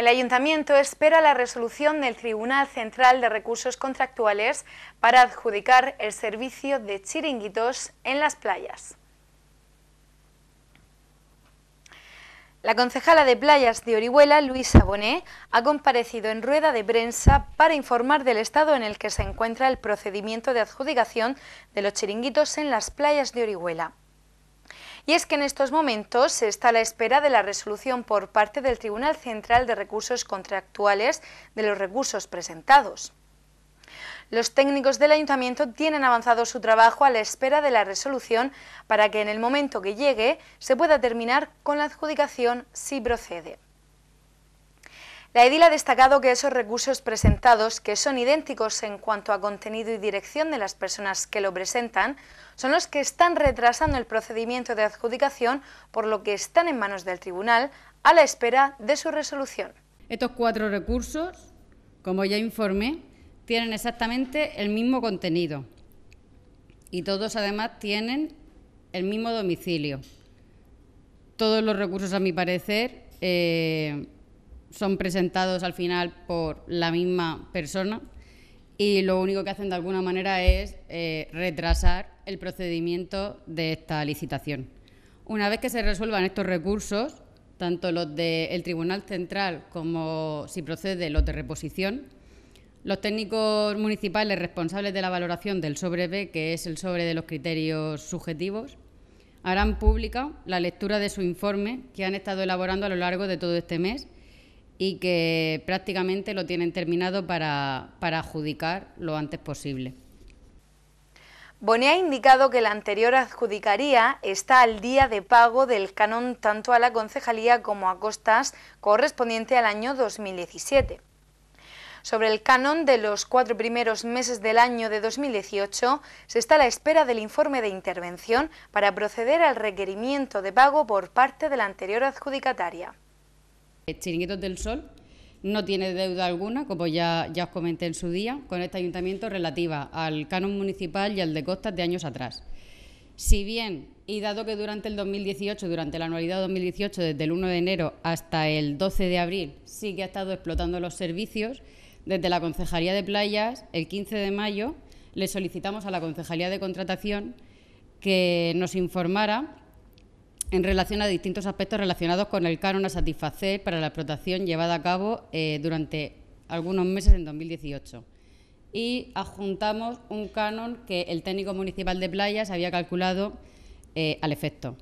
El Ayuntamiento espera la resolución del Tribunal Central de Recursos Contractuales para adjudicar el servicio de chiringuitos en las playas. La concejala de playas de Orihuela, Luisa Bonet, ha comparecido en rueda de prensa para informar del estado en el que se encuentra el procedimiento de adjudicación de los chiringuitos en las playas de Orihuela. Y es que en estos momentos se está a la espera de la resolución por parte del Tribunal Central de Recursos Contractuales de los recursos presentados. Los técnicos del ayuntamiento tienen avanzado su trabajo a la espera de la resolución para que en el momento que llegue se pueda terminar con la adjudicación si procede. La edil ha destacado que esos recursos presentados, que son idénticos en cuanto a contenido y dirección de las personas que lo presentan, son los que están retrasando el procedimiento de adjudicación, por lo que están en manos del tribunal a la espera de su resolución. Estos cuatro recursos, como ya informé, tienen exactamente el mismo contenido y todos además tienen el mismo domicilio. Todos los recursos, a mi parecer, eh, son presentados al final por la misma persona y lo único que hacen de alguna manera es eh, retrasar el procedimiento de esta licitación. Una vez que se resuelvan estos recursos, tanto los del Tribunal Central como, si procede, los de reposición, los técnicos municipales responsables de la valoración del sobre B, que es el sobre de los criterios subjetivos, harán pública la lectura de su informe que han estado elaborando a lo largo de todo este mes y que prácticamente lo tienen terminado para, adjudicar lo antes posible. Bonet ha indicado que la anterior adjudicaría está al día de pago del canon tanto a la concejalía como a costas correspondiente al año 2017. Sobre el canon de los cuatro primeros meses del año de 2018 se está a la espera del informe de intervención para proceder al requerimiento de pago por parte de la anterior adjudicataria. Chiringuitos del Sol no tiene deuda alguna, como ya, os comenté en su día, con este ayuntamiento relativa al canon municipal y al de costas de años atrás. Si bien, y dado que durante el 2018, durante la anualidad 2018, desde el 1 de enero hasta el 12 de abril, sí que ha estado explotando los servicios, desde la Concejalía de Playas, el 15 de mayo, le solicitamos a la Concejalía de Contratación que nos informara en relación a distintos aspectos relacionados con el canon a satisfacer para la explotación llevada a cabo eh, durante algunos meses en 2018. Y adjuntamos un canon que el técnico municipal de playas había calculado eh, al efecto.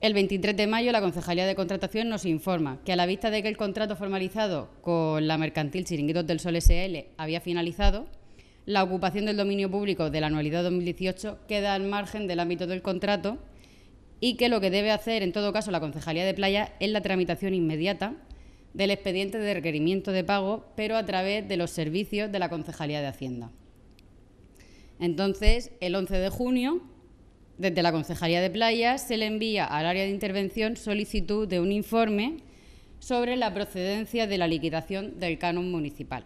El 23 de mayo la Concejalía de Contratación nos informa que a la vista de que el contrato formalizado con la mercantil Chiringuitos del Sol SL había finalizado, la ocupación del dominio público de la anualidad 2018 queda al margen del ámbito del contrato y que lo que debe hacer, en todo caso, la Concejalía de Playa es la tramitación inmediata del expediente de requerimiento de pago, pero a través de los servicios de la Concejalía de Hacienda. Entonces, el 11 de junio, desde la Concejalía de Playa, se le envía al área de intervención solicitud de un informe sobre la procedencia de la liquidación del canon municipal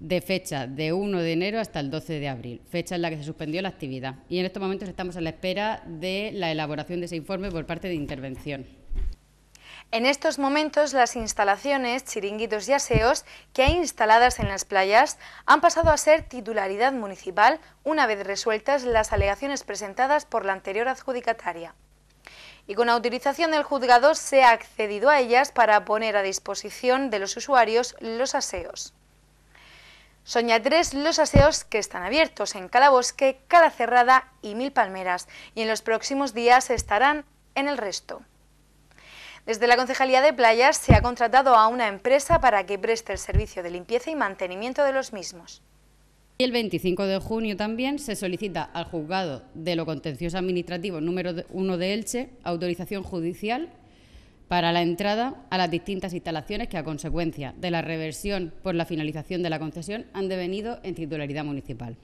de fecha de 1 de enero hasta el 12 de abril, fecha en la que se suspendió la actividad. Y en estos momentos estamos a la espera de la elaboración de ese informe por parte de intervención. En estos momentos, las instalaciones, chiringuitos y aseos que hay instaladas en las playas han pasado a ser titularidad municipal una vez resueltas las alegaciones presentadas por la anterior adjudicataria. Y con autorización del juzgado se ha accedido a ellas para poner a disposición de los usuarios los aseos. Son tres los aseos que están abiertos en cada Bosque, cada Cerrada y Mil Palmeras y en los próximos días estarán en el resto. Desde la Concejalía de Playas se ha contratado a una empresa para que preste el servicio de limpieza y mantenimiento de los mismos. Y el 25 de junio también se solicita al juzgado de lo contencioso administrativo número 1 de Elche autorización judicial para la entrada a las distintas instalaciones que a consecuencia de la reversión por la finalización de la concesión han devenido en titularidad municipal.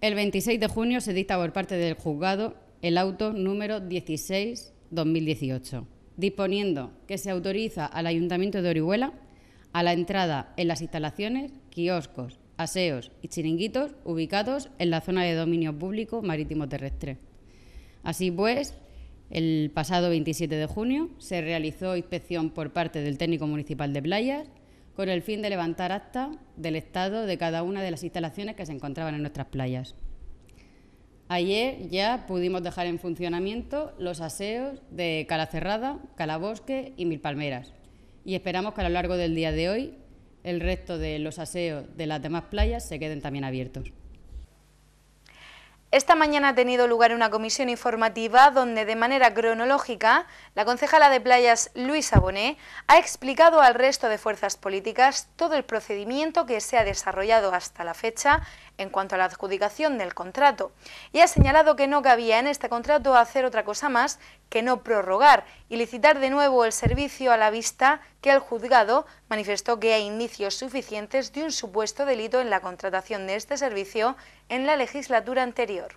El 26 de junio se dicta por parte del juzgado el auto número 16-2018, disponiendo que se autoriza al Ayuntamiento de Orihuela a la entrada en las instalaciones, kioscos, aseos y chiringuitos ubicados en la zona de dominio público marítimo terrestre. Así pues, el pasado 27 de junio se realizó inspección por parte del técnico municipal de playas con el fin de levantar acta del estado de cada una de las instalaciones que se encontraban en nuestras playas. Ayer ya pudimos dejar en funcionamiento los aseos de Cala Cala Calabosque y Mil Palmeras y esperamos que a lo largo del día de hoy el resto de los aseos de las demás playas se queden también abiertos. Esta mañana ha tenido lugar una comisión informativa donde de manera cronológica la concejala de playas Luisa Bonet ha explicado al resto de fuerzas políticas todo el procedimiento que se ha desarrollado hasta la fecha en cuanto a la adjudicación del contrato y ha señalado que no cabía en este contrato hacer otra cosa más que no prorrogar y licitar de nuevo el servicio a la vista que el juzgado manifestó que hay indicios suficientes de un supuesto delito en la contratación de este servicio en la legislatura anterior.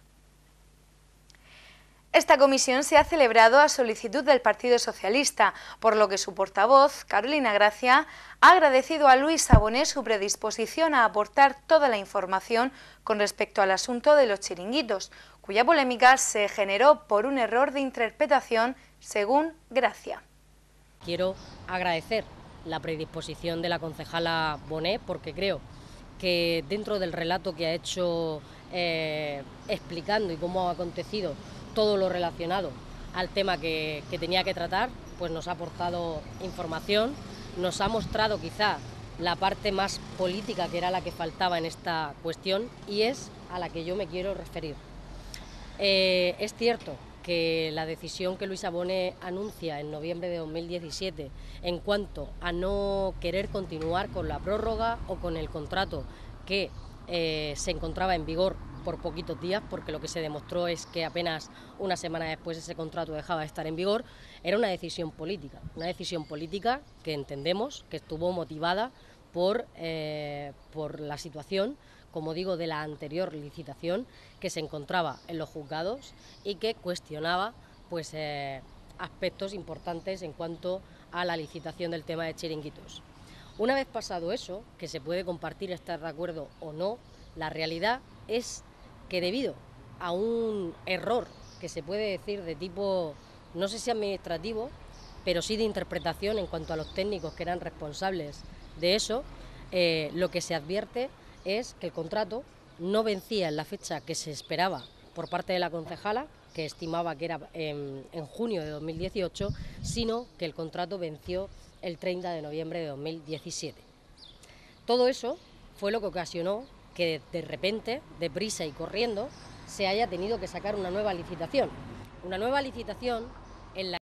Esta comisión se ha celebrado a solicitud del Partido Socialista, por lo que su portavoz, Carolina Gracia, ha agradecido a Luis Saboné su predisposición a aportar toda la información con respecto al asunto de los chiringuitos, cuya polémica se generó por un error de interpretación, según Gracia. Quiero agradecer la predisposición de la concejala Bonet porque creo que dentro del relato que ha hecho eh, explicando y cómo ha acontecido todo lo relacionado al tema que, tenía que tratar, pues nos ha aportado información, nos ha mostrado quizá la parte más política que era la que faltaba en esta cuestión y es a la que yo me quiero referir. Eh, es cierto que la decisión que Luis Abone anuncia en noviembre de 2017 en cuanto a no querer continuar con la prórroga o con el contrato que eh, se encontraba en vigor por poquitos días, porque lo que se demostró es que apenas una semana después ese contrato dejaba de estar en vigor, era una decisión política, una decisión política que entendemos que estuvo motivada por, eh, por la situación, como digo, de la anterior licitación que se encontraba en los juzgados y que cuestionaba pues, eh, aspectos importantes en cuanto a la licitación del tema de chiringuitos. Una vez pasado eso, que se puede compartir, estar de acuerdo o no, la realidad es que debido a un error que se puede decir de tipo, no sé si administrativo, pero sí de interpretación en cuanto a los técnicos que eran responsables de eso, eh, lo que se advierte es que el contrato no vencía en la fecha que se esperaba por parte de la concejala, que estimaba que era en, en, junio de 2018, sino que el contrato venció el 30 de noviembre de 2017. Todo eso fue lo que ocasionó que de repente, deprisa y corriendo, se haya tenido que sacar una nueva licitación. Una nueva licitación en la